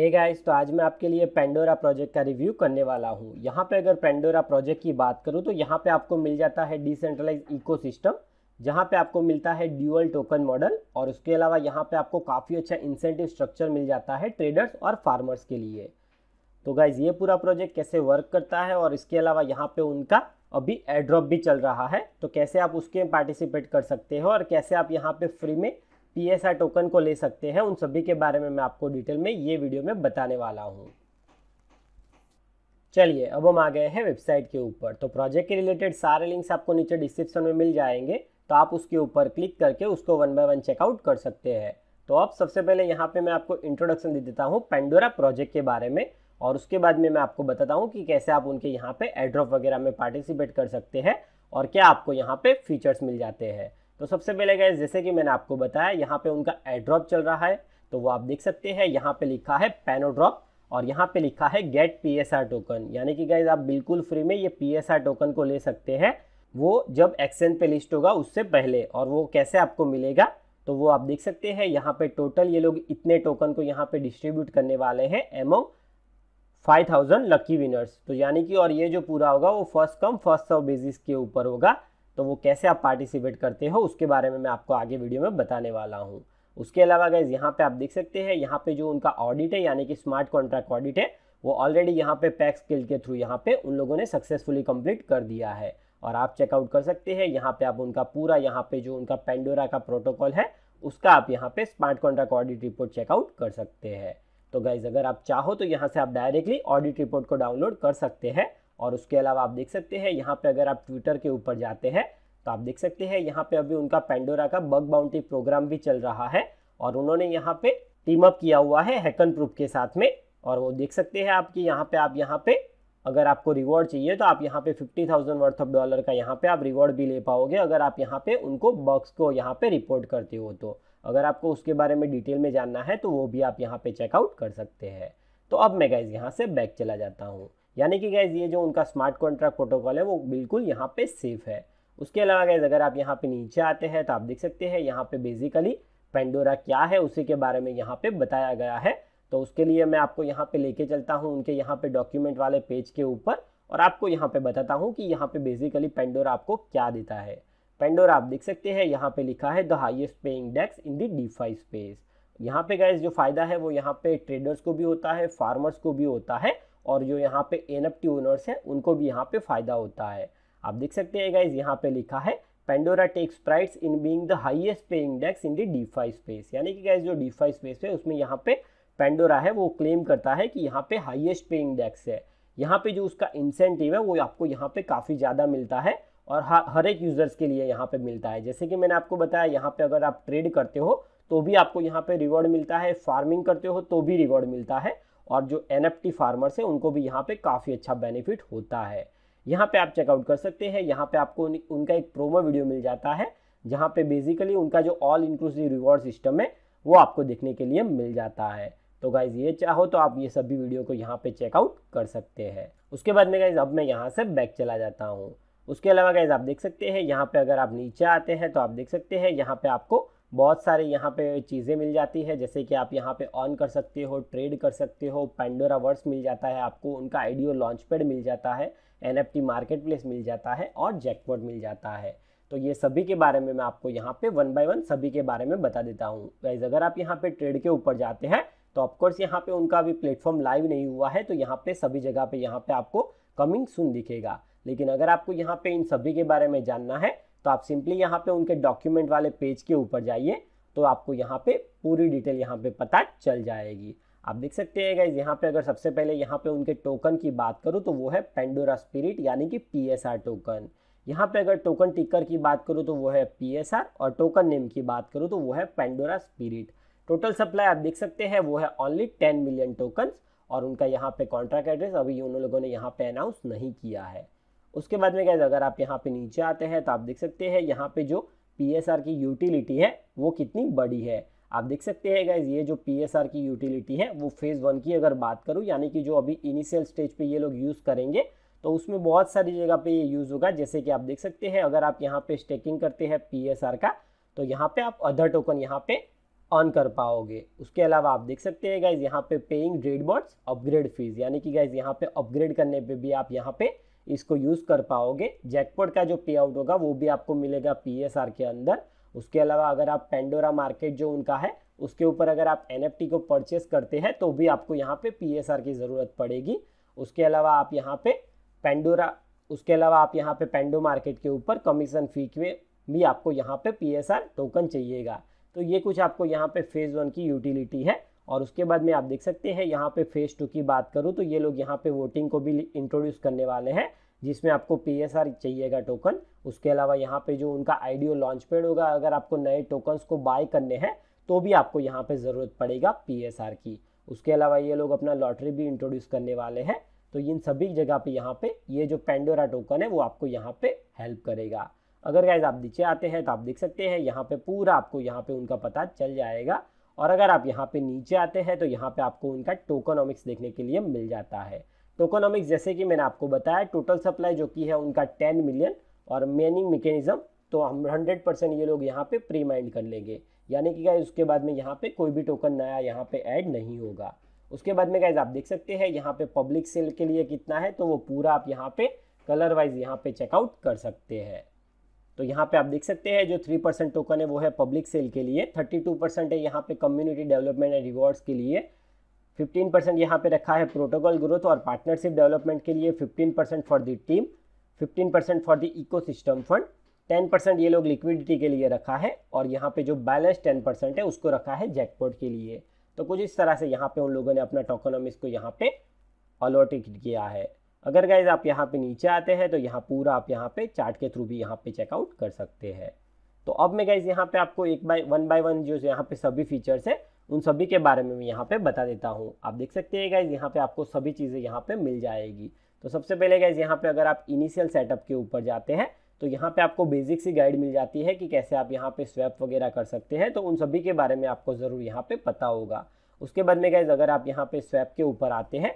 हे hey guys तो आज मैं आपके लिए पेंडोरा प्रोजेक्ट का रिव्यू करने वाला हूँ यहाँ पे अगर पेंडोरा प्रोजेक्ट की बात करूँ तो यहाँ पे आपको मिल जाता है डिसेंट्रलाइज इकोसिस्टम जहाँ पे आपको मिलता है ड्यूअल टोकन मॉडल और उसके अलावा यहाँ पे आपको काफ़ी अच्छा इंसेंटिव स्ट्रक्चर मिल जाता है ट्रेडर्स और फार्मर्स के लिए तो गाइज़ ये पूरा प्रोजेक्ट कैसे वर्क करता है और इसके अलावा यहाँ पर उनका अभी एड्रॉप भी चल रहा है तो कैसे आप उसके पार्टिसिपेट कर सकते हो और कैसे आप यहाँ पर फ्री में पी टोकन को ले सकते हैं उन सभी के बारे में मैं आपको डिटेल में ये वीडियो में बताने वाला हूँ चलिए अब हम आ गए हैं वेबसाइट के ऊपर तो प्रोजेक्ट के रिलेटेड सारे लिंक्स आपको नीचे डिस्क्रिप्शन में मिल जाएंगे तो आप उसके ऊपर क्लिक करके उसको वन बाय वन चेकआउट कर सकते हैं तो अब सबसे पहले यहाँ पे मैं आपको इंट्रोडक्शन दे देता हूँ पेंडोरा प्रोजेक्ट के बारे में और उसके बाद में मैं आपको बताता हूँ कि कैसे आप उनके यहाँ पे एड्रॉप वगैरह में पार्टिसिपेट कर सकते हैं और क्या आपको यहाँ पे फीचर्स मिल जाते हैं तो सबसे पहले गए जैसे कि मैंने आपको बताया यहाँ पे उनका एड्रॉप चल रहा है तो वो आप देख सकते हैं यहाँ पे लिखा है पैनोड्रॉप और यहाँ पे लिखा है गेट आर टोकन यानी कि गाइज आप बिल्कुल फ्री में ये आर टोकन को ले सकते हैं वो जब एक्सचेंज पे लिस्ट होगा उससे पहले और वो कैसे आपको मिलेगा तो वो आप देख सकते हैं यहाँ पे टोटल ये लोग इतने टोकन को यहाँ पे डिस्ट्रीब्यूट करने वाले हैं एमओ 5000 लकी विनर्स तो यानी कि और ये जो पूरा होगा वो first come first serve basis के ऊपर होगा तो वो कैसे आप पार्टिसिपेट करते हो उसके बारे में मैं आपको आगे वीडियो में बताने वाला हूँ उसके अलावा गैज़ यहाँ पे आप देख सकते हैं यहाँ पे जो उनका ऑडिट है यानी कि स्मार्ट कॉन्ट्रैक्ट ऑडिट है वो ऑलरेडी यहाँ पे पैक स्किल के थ्रू यहाँ पे उन लोगों ने सक्सेसफुली कंप्लीट कर दिया है और आप चेकआउट कर सकते हैं यहाँ पे आप उनका पूरा यहाँ पे जो उनका पेंडोरा का प्रोटोकॉल है उसका आप यहाँ पे smart contract audit report checkout कर सकते हैं तो गाइज अगर आप चाहो तो यहाँ से आप डायरेक्टली ऑडिट रिपोर्ट को डाउनलोड कर सकते हैं और उसके अलावा आप देख सकते हैं यहाँ पे अगर आप ट्विटर के ऊपर जाते हैं तो आप देख सकते हैं यहाँ पे अभी उनका पेंडोरा का बग बाउंटी प्रोग्राम भी चल रहा है और उन्होंने यहाँ पे टीम अप किया हुआ है हैकन प्रूफ के साथ में और वो देख सकते हैं आपकी यहाँ पे आप यहाँ पे अगर आपको रिवॉर्ड चाहिए तो आप यहाँ पे fifty thousand worth of dollar का यहाँ पे आप रिवॉर्ड भी ले पाओगे अगर आप यहाँ पे उनको बग्स को यहाँ पे रिपोर्ट करते हो तो अगर आपको उसके बारे में डिटेल में जानना है तो वो भी आप यहाँ पे चेकआउट कर सकते हैं तो अब मैं गाइज यहाँ से बैक चला जाता हूँ यानी कि गैज़ ये जो उनका स्मार्ट कॉन्ट्रैक्ट प्रोटोकॉल है वो बिल्कुल यहाँ पे सेफ है उसके अलावा गैज़ अगर आप यहाँ पे नीचे आते हैं तो आप देख सकते हैं यहाँ पे बेसिकली पेंडोरा क्या है उसी के बारे में यहाँ पे बताया गया है तो उसके लिए मैं आपको यहाँ पे लेके चलता हूँ उनके यहाँ पे डॉक्यूमेंट वाले पेज के ऊपर और आपको यहाँ पे बताता हूँ कि यहाँ पे बेसिकली पेंडोरा आपको क्या देता है पेंडोरा आप देख सकते हैं यहाँ पे लिखा है the highest paying dex in DeFi space यहाँ पे गैस जो फायदा है वो यहाँ पे ट्रेडर्स को भी होता है फार्मर्स को भी होता है और जो यहाँ पे एन एफ टी ओनर्स हैं उनको भी यहाँ पे फ़ायदा होता है आप देख सकते हैं गाइज यहाँ पे लिखा है Pandora takes prides in being the highest pay index in the DeFi space यानी कि गाइज जो डीफाई स्पेस है उसमें यहाँ पे पेंडोरा है वो क्लेम करता है कि यहाँ पे हाइएस्ट पे इंडेक्स है यहाँ पे जो उसका इंसेंटिव है वो आपको यहाँ पे काफ़ी ज़्यादा मिलता है और हर एक यूज़र्स के लिए यहाँ पे मिलता है जैसे कि मैंने आपको बताया यहाँ पे अगर आप ट्रेड करते हो तो भी आपको यहाँ पे रिवॉर्ड मिलता है फार्मिंग करते हो तो भी रिवॉर्ड मिलता है और जो एन फार्मर्स हैं उनको भी यहाँ पे काफ़ी अच्छा बेनिफिट होता है यहाँ पे आप चेकआउट कर सकते हैं यहाँ पे आपको उन, उनका एक प्रोमो वीडियो मिल जाता है जहाँ पे बेसिकली उनका जो ऑल इंक्लूसिव रिवॉर्ड सिस्टम है वो आपको देखने के लिए मिल जाता है तो गाइज ये चाहो तो आप ये सभी वीडियो को यहाँ पे चेकआउट कर सकते हैं उसके बाद में गाइज अब मैं यहाँ से बैक चला जाता हूँ उसके अलावा गाइज आप देख सकते हैं यहाँ पे अगर आप नीचे आते हैं तो आप देख सकते हैं यहाँ पे आपको बहुत सारे यहाँ पे चीज़ें मिल जाती है जैसे कि आप यहाँ पे ऑन कर सकते हो ट्रेड कर सकते हो पेंडोरा वर्स मिल जाता है आपको उनका आइडियो लॉन्च पैड मिल जाता है एन मार्केट प्लेस मिल जाता है और जैकपॉट मिल जाता है तो ये सभी के बारे में मैं आपको यहाँ पे वन बाय वन सभी के बारे में बता देता हूँ गाइज अगर आप यहाँ पे ट्रेड के ऊपर जाते हैं तो ऑफकोर्स यहाँ पे उनका अभी प्लेटफॉर्म लाइव नहीं हुआ है तो यहाँ पे सभी जगह पे यहाँ पे आपको कमिंग सुन दिखेगा लेकिन अगर आपको यहाँ पे इन सभी के बारे में जानना है तो आप सिंपली यहाँ पे उनके डॉक्यूमेंट वाले पेज के ऊपर जाइए तो आपको यहाँ पे पूरी डिटेल यहाँ पे पता चल जाएगी आप देख सकते हैं गाइज यहाँ पे अगर सबसे पहले यहाँ पे उनके टोकन की बात करूँ तो वो है पेंडोरा स्पिरिट यानी कि पी टोकन यहाँ पे अगर टोकन टिकर की बात करूँ तो वो है पी और टोकन नेम की बात करूँ तो वो है पेंडोरा स्पिरिट टोटल सप्लाई आप देख सकते हैं वो है ओनली टेन मिलियन टोकन और उनका यहाँ पे कॉन्ट्रैक्ट एड्रेस अभी उन लोगों ने यहाँ पे अनाउंस नहीं किया है उसके बाद में गैस अगर आप यहाँ पे नीचे आते हैं तो आप देख सकते हैं यहाँ पे जो पी की यूटिलिटी है वो कितनी बड़ी है आप देख सकते हैं गाइज़ ये जो पी की यूटिलिटी है वो फेज़ वन की अगर बात करूँ यानी कि जो अभी इनिशियल स्टेज पे ये लोग यूज़ करेंगे तो उसमें बहुत सारी जगह पे ये यूज़ होगा जैसे कि आप देख सकते हैं अगर आप यहाँ पे स्टेकिंग करते हैं पी का तो यहाँ पे आप अदर टोकन यहाँ पे ऑन कर पाओगे उसके अलावा आप देख सकते हैं गाइज यहाँ पे paying red bots upgrade fees यानी कि गाइज यहाँ पे अपग्रेड करने पे भी आप यहाँ पे इसको यूज़ कर पाओगे जैकपॉट का जो पे आउट होगा वो भी आपको मिलेगा पी के अंदर उसके अलावा अगर आप पेंडोरा मार्केट जो उनका है उसके ऊपर अगर आप एन को परचेस करते हैं तो भी आपको यहाँ पे पी की ज़रूरत पड़ेगी उसके अलावा आप यहाँ पे पेंडोरा उसके अलावा आप यहाँ पे पेंडो मार्केट के ऊपर कमीशन फी के भी आपको यहाँ पे पी टोकन चाहिएगा तो ये कुछ आपको यहाँ पे फेज़ वन की यूटिलिटी है और उसके बाद में आप देख सकते हैं यहाँ पे फेज़ टू की बात करूँ तो ये लोग यहाँ पे वोटिंग को भी इंट्रोड्यूस करने वाले हैं जिसमें आपको पी चाहिएगा टोकन उसके अलावा यहाँ पे जो उनका आईडियो लॉन्च पेड होगा अगर आपको नए टोकन्स को बाय करने हैं तो भी आपको यहाँ पे ज़रूरत पड़ेगा पी की उसके अलावा ये लोग अपना लॉटरी भी इंट्रोड्यूस करने वाले हैं तो इन सभी जगह पे यहाँ पे ये जो पेंडोरा टोकन है वो आपको यहाँ पे हेल्प करेगा अगर गाइज आप नीचे आते हैं तो आप देख सकते हैं यहाँ पे पूरा आपको यहाँ पे उनका पता चल जाएगा और अगर आप यहाँ पे नीचे आते हैं तो यहाँ पे आपको उनका टोकोनॉमिक्स देखने के लिए मिल जाता है टोकोनॉमिक्स जैसे कि मैंने आपको बताया टोटल सप्लाई जो कि है उनका टेन मिलियन और मेनिंग मेकेनिज्म तो हम हंड्रेड परसेंट ये लोग यहाँ पे प्री माइंड कर लेंगे यानी कि गाइज उसके बाद में यहाँ पे कोई भी टोकन नया यहाँ पे ऐड नहीं होगा उसके बाद में गाइज आप देख सकते हैं यहाँ पे पब्लिक सेल के लिए कितना है तो वो पूरा आप यहाँ पे कलर वाइज यहाँ पे चेकआउट कर सकते हैं तो यहाँ पे आप देख सकते हैं जो थ्री परसेंट टोकन है वो है पब्लिक सेल के लिए थर्टी टू परसेंट है यहाँ पे कम्युनिटी डेवलपमेंट एंड रिवॉर्ड्स के लिए फिफ्टीन परसेंट यहाँ पे रखा है प्रोटोकॉल ग्रोथ और पार्टनरशिप डेवलपमेंट के लिए fifteen percent for the team fifteen percent for the ecosystem fund ten percent ये लोग लिक्विडिटी के लिए रखा है और यहाँ पे जो बैलेंस टेन परसेंट है उसको रखा है जैकपॉट के लिए तो कुछ इस तरह से यहाँ पे उन लोगों ने अपना टोकोनॉमिक्स को यहाँ पे अलॉटेड किया है अगर गाइज आप यहाँ पे नीचे आते हैं तो यहाँ पूरा आप यहाँ पे चार्ट के थ्रू भी यहाँ पे चेकआउट कर सकते हैं तो अब मैं गाइज यहाँ पे आपको एक बाय वन बाय वन जो यहाँ पे सभी फीचर्स है उन सभी के बारे में मैं यहाँ पे बता देता हूँ आप देख सकते हैं गाइज यहाँ पे आपको सभी चीज़ें यहाँ पे मिल जाएगी तो सबसे पहले गाइज यहाँ पे अगर आप इनिशियल सेटअप के ऊपर जाते हैं तो यहाँ पे आपको बेसिक सी गाइड मिल जाती है कि कैसे आप यहाँ पे स्वैप वगैरह कर सकते हैं तो उन सभी के बारे में आपको ज़रूर यहाँ पे पता होगा उसके बाद में गाइज अगर आप यहाँ पे स्वैप के ऊपर आते हैं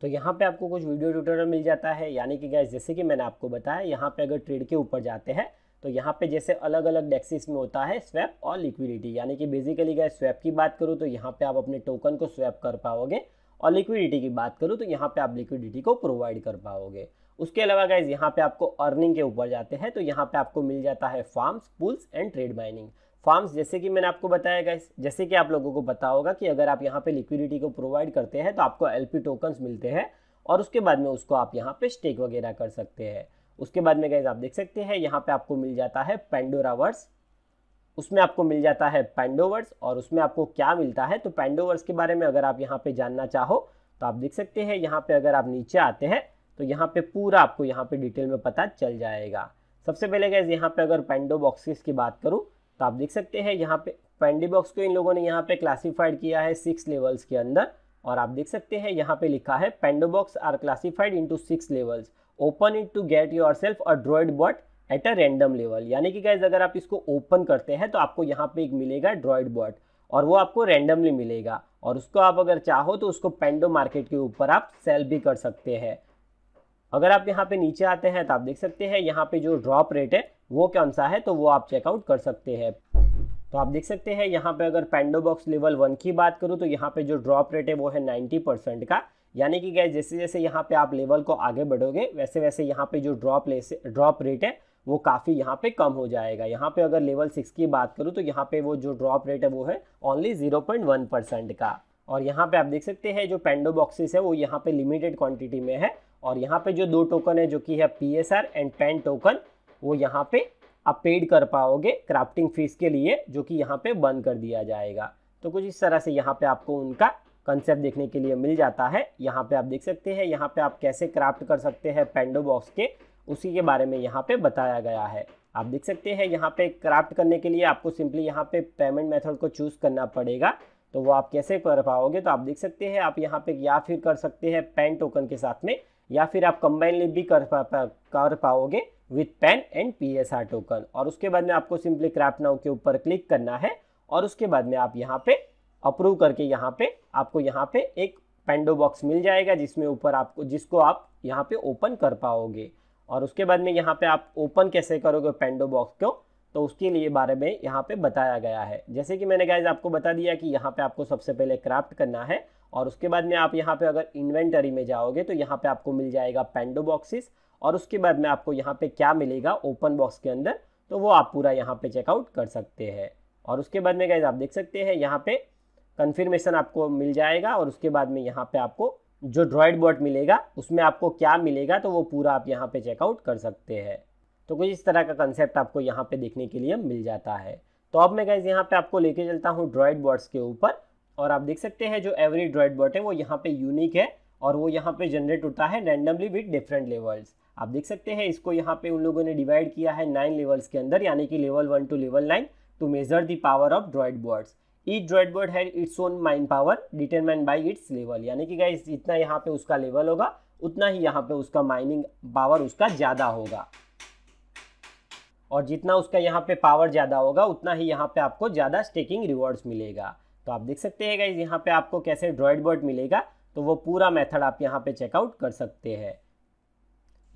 तो यहाँ पे आपको कुछ वीडियो ट्यूटोरियल मिल जाता है यानी कि गैस जैसे कि मैंने आपको बताया यहाँ पे अगर ट्रेड के ऊपर जाते हैं तो यहाँ पे जैसे अलग अलग डेक्सिस में होता है स्वैप और लिक्विडिटी यानी कि बेसिकली गैस स्वैप की बात करूँ तो यहाँ पे आप अपने टोकन को स्वैप कर पाओगे और लिक्विडिटी की बात करूँ तो यहाँ पे आप लिक्विडिटी को प्रोवाइड कर पाओगे उसके अलावा गैस यहाँ पे आपको अर्निंग के ऊपर जाते हैं तो यहाँ पे आपको मिल जाता है farms pools and trade mining forms जैसे कि मैंने आपको बताया गाइस जैसे कि आप लोगों को पता होगा कि अगर आप यहाँ पे लिक्विडिटी को प्रोवाइड करते हैं तो आपको एल टोकन्स मिलते हैं और उसके बाद में उसको आप यहाँ पे स्टेक वगैरह कर सकते हैं उसके बाद में गाइज आप देख सकते हैं यहाँ पे आपको मिल जाता है पेंडोरावर्स उसमें आपको मिल जाता है पेंडोवर्स और उसमें आपको क्या मिलता है तो पेंडोवर्स के बारे में अगर आप यहाँ पे जानना चाहो तो आप देख सकते हैं यहाँ पे अगर आप नीचे आते हैं तो यहाँ पे पूरा आपको यहाँ पे डिटेल में पता चल जाएगा सबसे पहले गैस यहाँ पे अगर पेंडो बॉक्सिस की बात करूँ तो आप देख सकते हैं यहाँ पे पेंडी बॉक्स को इन लोगों ने यहाँ पे क्लासिफाइड किया है सिक्स लेवल्स के अंदर और आप देख सकते हैं यहाँ पे लिखा है Pandobox are classified into six levels open it to get yourself a droid bot at a random level यानी कि गाइज अगर आप इसको ओपन करते हैं तो आपको यहाँ पे एक मिलेगा ड्रॉइड बॉट और वो आपको रेंडमली मिलेगा और उसको आप अगर चाहो तो उसको पेंडो मार्केट के ऊपर आप सेल भी कर सकते हैं अगर आप यहाँ पे नीचे आते हैं तो आप देख सकते हैं यहाँ पे जो ड्रॉप रेट है वो कौन सा है तो वो आप चेकआउट कर सकते हैं तो आप देख सकते हैं यहाँ पे अगर पेंडोबॉक्स लेवल वन की बात करूँ तो यहाँ पे जो ड्रॉप रेट है वो है नाइन्टी परसेंट का यानी कि क्या जैसे जैसे यहाँ पे आप लेवल को आगे बढ़ोगे वैसे वैसे यहाँ पे जो ड्रॉप ड्रॉप रेट है वो काफ़ी यहाँ पे कम हो जाएगा यहाँ पे अगर लेवल सिक्स की बात करूँ तो यहाँ पे वो जो ड्रॉप रेट है वो है only zero point one percent का और यहाँ पे आप देख सकते हैं जो पेंडो बॉक्सेस है वो यहाँ पे लिमिटेड क्वांटिटी में है और यहाँ पे जो दो टोकन है जो कि है P S R and pen token वो यहाँ पे आप पेड कर पाओगे क्राफ्टिंग फीस के लिए जो कि यहाँ पे बंद कर दिया जाएगा तो कुछ इस तरह से यहाँ पे आपको उनका कंसेप्ट देखने के लिए मिल जाता है यहाँ पे आप देख सकते हैं यहाँ पे आप कैसे क्राफ्ट कर सकते हैं पेंडो बॉक्स के उसी के बारे में यहाँ पे बताया गया है आप देख सकते हैं यहाँ पे क्राफ्ट करने के लिए आपको सिंपली यहाँ पे पेमेंट मेथड को चूज़ करना पड़ेगा तो वो आप कैसे कर पाओगे तो आप देख सकते हैं आप यहाँ पे या फिर कर सकते हैं पेन टोकन के साथ में या फिर आप कंबाइनली भी कर पा, पा, कर पाओगे with pen and P S R token और उसके बाद में आपको सिंपली क्रैप नाउ के ऊपर क्लिक करना है और उसके बाद में आप यहाँ पे अप्रूव करके यहाँ पे आपको यहाँ पे एक पेंडो बॉक्स मिल जाएगा जिसमें ऊपर आपको जिसको आप यहाँ पे ओपन कर पाओगे और उसके बाद में यहाँ पे आप ओपन कैसे करोगे पेंडो बॉक्स को तो उसके लिए बारे में यहाँ पे बताया गया है जैसे कि मैंने गाइज आपको बता दिया कि यहाँ पे आपको सबसे पहले क्राफ्ट करना है और उसके बाद में आप यहाँ पे अगर इन्वेंटरी में जाओगे तो यहाँ पे आपको मिल जाएगा पेंडो बॉक्सेस और उसके बाद में आपको यहाँ पे क्या मिलेगा ओपन बॉक्स के अंदर तो वो आप पूरा यहाँ पे चेकआउट कर सकते हैं और उसके बाद में गाइज आप देख सकते हैं यहाँ पे कन्फर्मेशन आपको मिल जाएगा और उसके बाद में यहाँ पे आपको जो ड्रॉइड बोर्ड मिलेगा उसमें आपको क्या मिलेगा तो वो पूरा आप यहाँ पे चेकआउट कर सकते हैं तो कुछ इस तरह का कंसेप्ट आपको यहाँ पे देखने के लिए मिल जाता है तो अब मैं गाइज यहाँ पे आपको लेके चलता हूँ ड्रॉइड बोर्ड्स के ऊपर और आप देख सकते हैं जो एवरी ड्रॉइड बोर्ड है वो यहाँ पे यूनिक है और वो यहाँ पे जनरेट होता है रैंडमली विथ डिफरेंट लेवल्स आप देख सकते हैं इसको यहाँ पे उन लोगों ने डिवाइड किया है नाइन लेवल्स के अंदर यानी कि level one to level nine to measure the power of droid boards each droid board है its own mine power determined by its level यानी कि गाइज जितना यहाँ पे उसका लेवल होगा उतना ही यहाँ पे उसका माइनिंग पावर उसका ज़्यादा होगा और जितना उसका यहाँ पे पावर ज़्यादा होगा उतना ही यहाँ पे आपको ज़्यादा स्टेकिंग रिवॉर्ड्स मिलेगा तो आप देख सकते हैं गाइज यहाँ पे आपको कैसे ड्रॉइड बर्ड मिलेगा तो वो पूरा मेथड आप यहाँ पे चेकआउट कर सकते हैं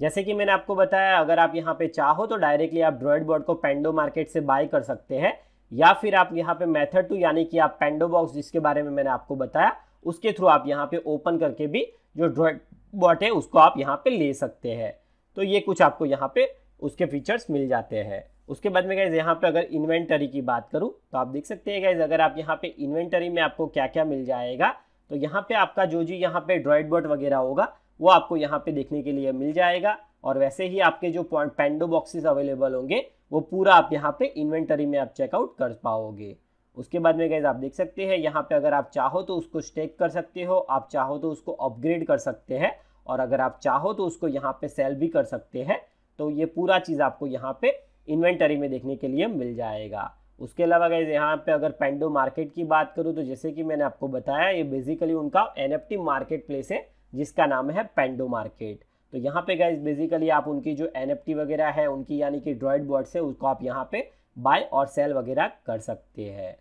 जैसे कि मैंने आपको बताया अगर आप यहाँ पे चाहो तो डायरेक्टली आप ड्रॉइड बोर्ड को पेंडो मार्केट से बाय कर सकते हैं या फिर आप यहाँ पे मेथड टू यानी कि आप पेंडो बॉक्स जिसके बारे में मैंने आपको बताया उसके थ्रू आप यहाँ पे ओपन करके भी जो ड्रॉइड बॉट है उसको आप यहाँ पे ले सकते हैं तो ये कुछ आपको यहाँ पे उसके फीचर्स मिल जाते हैं उसके बाद में गैज़ यहाँ पे अगर इन्वेंटरी की बात करूँ तो आप देख सकते हैं गैज़ अगर आप यहाँ पे इन्वेंटरी में आपको क्या क्या मिल जाएगा तो यहाँ पे आपका जो जी यहाँ पे ड्रॉइड बॉट वगैरह होगा वो आपको यहाँ पे देखने के लिए मिल जाएगा और वैसे ही आपके जो पॉइंट पेंडो बॉक्सेस अवेलेबल होंगे वो पूरा आप यहाँ पे इन्वेंटरी में आप चेकआउट कर पाओगे उसके बाद में गैज़ आप देख सकते हैं यहाँ पे अगर आप चाहो तो उसको स्टेक कर सकते हो आप चाहो तो उसको अपग्रेड कर सकते हैं और अगर आप चाहो तो उसको यहाँ पे सेल भी कर सकते हैं तो ये पूरा चीज़ आपको यहाँ पे इन्वेंटरी में देखने के लिए मिल जाएगा उसके अलावा गैज़ यहाँ पे अगर पेंडो मार्केट की बात करूँ तो जैसे कि मैंने आपको बताया ये बेसिकली उनका एन मार्केट प्लेस है जिसका नाम है पेंडो मार्केट तो यहाँ पे गाइज बेसिकली आप उनकी जो एन वगैरह है उनकी यानी कि ड्रॉइड बोर्ड से उसको आप यहाँ पे बाय और सेल वगैरह कर सकते हैं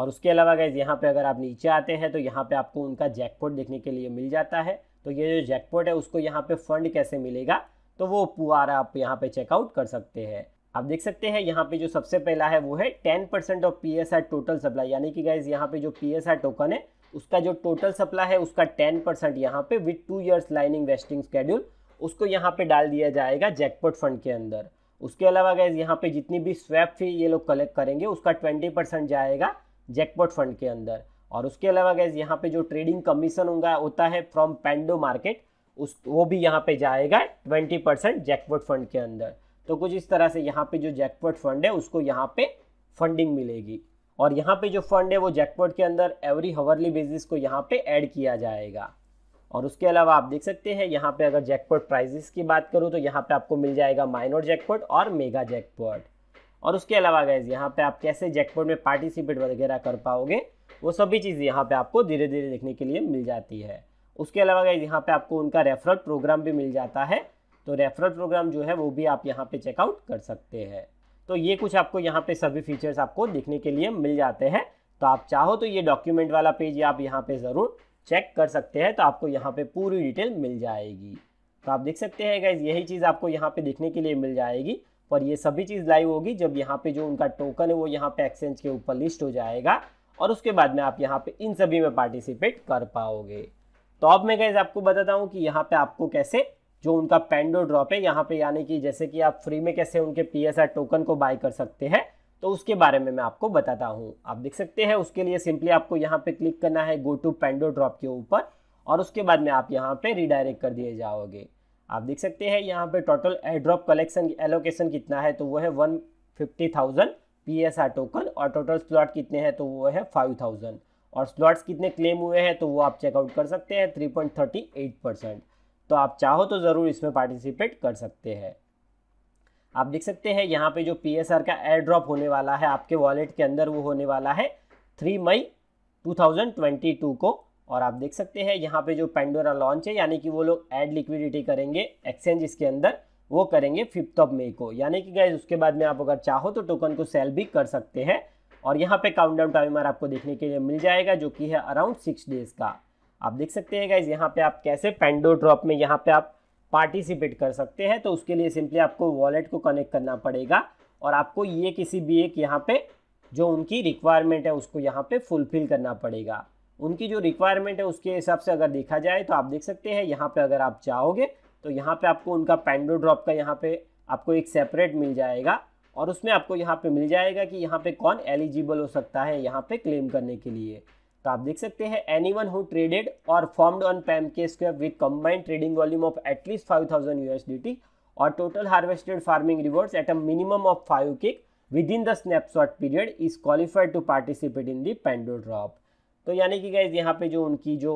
और उसके अलावा गाइज यहाँ पे अगर आप नीचे आते हैं तो यहाँ पे आपको उनका जैकपॉट देखने के लिए मिल जाता है तो ये जो जैकपॉट है उसको यहाँ पे फंड कैसे मिलेगा तो वो पुआरा आप यहाँ पे चेकआउट कर सकते हैं आप देख सकते हैं यहाँ पे जो सबसे पहला है वो है ten percent of P S R total supply यानी कि गाइज यहाँ पे जो पी एस आर टोकन है उसका जो टोटल सप्लाई है उसका टेन परसेंट यहाँ पे with two years linear vesting schedule उसको यहाँ पे डाल दिया जाएगा जैकपोट फंड के अंदर उसके अलावा गैस यहाँ पे जितनी भी स्वैप फी ये लोग कलेक्ट करेंगे उसका ट्वेंटी परसेंट जाएगा जैकपोट फंड के अंदर और उसके अलावा गैस यहाँ पे जो ट्रेडिंग कमीशन होगा होता है फ्रॉम पेंडो मार्केट उस वो भी यहाँ पे जाएगा ट्वेंटी परसेंट जैकपोट फंड के अंदर तो कुछ इस तरह से यहाँ पे जो जैकपोट फंड है उसको यहाँ पे फंडिंग मिलेगी और यहाँ पे जो फंड है वो जैकपॉट के अंदर एवरी हवरली बेसिस को यहाँ पे ऐड किया जाएगा और उसके अलावा आप देख सकते हैं यहाँ पे अगर जैकपॉट प्राइजेस की बात करूँ तो यहाँ पे आपको मिल जाएगा माइनोर जैकपॉट और मेगा जैकपॉट और उसके अलावा गैस यहाँ पे आप कैसे जैकपॉट में पार्टिसिपेट वगैरह कर पाओगे वो सभी चीज़ यहाँ पे आपको धीरे धीरे देखने के लिए मिल जाती है उसके अलावा गैस यहाँ पे आपको उनका रेफरल प्रोग्राम भी मिल जाता है तो रेफरल प्रोग्राम जो है वो भी आप यहाँ पे चेकआउट कर सकते हैं तो ये कुछ आपको यहाँ पे सभी फीचर्स आपको देखने के लिए मिल जाते हैं तो आप चाहो तो ये डॉक्यूमेंट वाला पेज आप यहाँ पे ज़रूर चेक कर सकते हैं तो आपको यहाँ पे पूरी डिटेल मिल जाएगी तो आप देख सकते हैं गाइज यही चीज़ आपको यहाँ पे देखने के लिए मिल जाएगी और ये सभी चीज़ लाइव होगी जब यहाँ पे जो उनका टोकन है वो यहाँ पे एक्सचेंज के ऊपर लिस्ट हो जाएगा और उसके बाद में आप यहाँ पे इन सभी में पार्टिसिपेट कर पाओगे तो अब मैं गैस आपको बताता हूँ कि यहाँ पे आपको कैसे जो उनका पेंडो ड्रॉप है यहाँ पे यानी कि जैसे कि आप फ्री में कैसे उनके पी टोकन को बाय कर सकते हैं तो उसके बारे में मैं आपको बताता हूँ आप देख सकते हैं उसके लिए सिंपली आपको यहाँ पे क्लिक करना है गो टू पेंडो ड्रॉप के ऊपर और उसके बाद में आप यहाँ पे रिडायरेक्ट कर दिए जाओगे आप देख सकते हैं यहाँ पे टोटल एड्रॉप कलेक्शन एलोकेशन कितना है तो वो है one fifty thousand P S R token और टोटल स्लॉट कितने हैं तो वो है फाइव थाउजेंड और स्लॉट्स कितने क्लेम हुए हैं तो वो आप चेकआउट कर सकते हैं three point thirty eight percent तो आप चाहो तो ज़रूर इसमें पार्टिसिपेट कर सकते हैं आप देख सकते हैं यहाँ पे जो पी का एयर ड्रॉप होने वाला है आपके वॉलेट के अंदर वो होने वाला है थ्री मई 2022 को और आप देख सकते हैं यहाँ पे जो पेंडोरा लॉन्च है यानी कि वो लोग एड लिक्विडिटी करेंगे एक्सचेंज इसके अंदर वो करेंगे फिफ्थ ऑफ मई को यानी कि गैस उसके बाद में आप अगर चाहो तो टोकन को सेल भी कर सकते हैं और यहाँ पे काउंटडाउन टाइमर आपको देखने के लिए मिल जाएगा जो कि है अराउंड सिक्स डेज का आप देख सकते हैं गाइज यहाँ पे आप कैसे पेंडो ड्रॉप में यहाँ पे आप पार्टिसिपेट कर सकते हैं तो उसके लिए सिंपली आपको वॉलेट को कनेक्ट करना पड़ेगा और आपको ये किसी भी एक यहाँ पे जो उनकी रिक्वायरमेंट है उसको यहाँ पे फुलफिल करना पड़ेगा उनकी जो रिक्वायरमेंट है उसके हिसाब से अगर देखा जाए तो आप देख सकते हैं यहाँ पे अगर आप चाहोगे तो यहाँ पे आपको उनका पेंडो ड्रॉप का यहाँ पे आपको एक सेपरेट मिल जाएगा और उसमें आपको यहाँ पे मिल जाएगा कि यहाँ पे कौन एलिजिबल हो सकता है यहाँ पे क्लेम करने के लिए तो आप देख सकते हैं एनी वन हु ट्रेडेड और farmed on pancake square with combined trading volume of at least five thousand USDT और total harvested farming rewards at a minimum of five cake within the snapshot period is qualified to participate in the Pando drop तो यानी कि gas यहाँ पे जो उनकी जो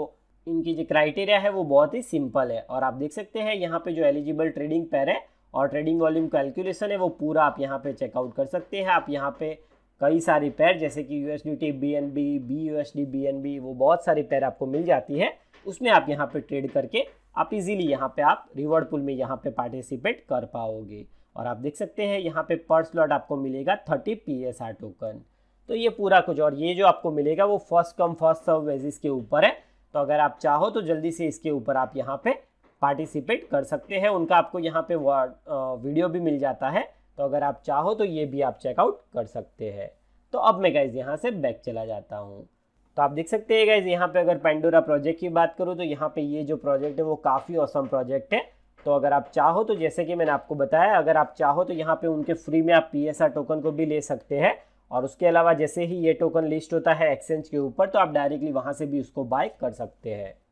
इनकी जो क्राइटेरिया है वो बहुत ही सिंपल है और आप देख सकते हैं यहाँ पे जो एलिजिबल ट्रेडिंग पैर है और ट्रेडिंग वॉल्यूम कैलकुलेशन है वो पूरा आप यहाँ पे चेकआउट कर सकते हैं आप यहाँ पे कई सारी पैर जैसे कि U S D T B N B B U S D B N B वो बहुत सारी पैर आपको मिल जाती है उसमें आप यहाँ पे ट्रेड करके आप इजीली यहाँ पे आप रिवर्ड पुल में यहाँ पे पार्टिसिपेट कर पाओगे और आप देख सकते हैं यहाँ पे पर स्लॉट आपको मिलेगा thirty P S R token तो ये पूरा कुछ और ये जो आपको मिलेगा वो first come first serve basis के ऊपर है तो अगर आप चाहो तो जल्दी से इसके ऊपर आप यहाँ पे पार्टिसिपेट कर सकते हैं उनका आपको यहाँ पे वीडियो भी मिल जाता है तो अगर आप चाहो तो ये भी आप चेकआउट कर सकते हैं तो अब मैं गाइज यहाँ से बैक चला जाता हूँ तो आप देख सकते हैं गाइज यहाँ पे अगर पेंडोरा प्रोजेक्ट की बात करूँ तो यहाँ पे ये जो प्रोजेक्ट है वो काफ़ी औसम प्रोजेक्ट है तो अगर आप चाहो तो जैसे कि मैंने आपको बताया अगर आप चाहो तो यहाँ पे उनके फ्री में आप पी टोकन को भी ले सकते हैं और उसके अलावा जैसे ही ये टोकन लिस्ट होता है एक्सचेंज के ऊपर तो आप डायरेक्टली वहाँ से भी उसको बाय कर सकते हैं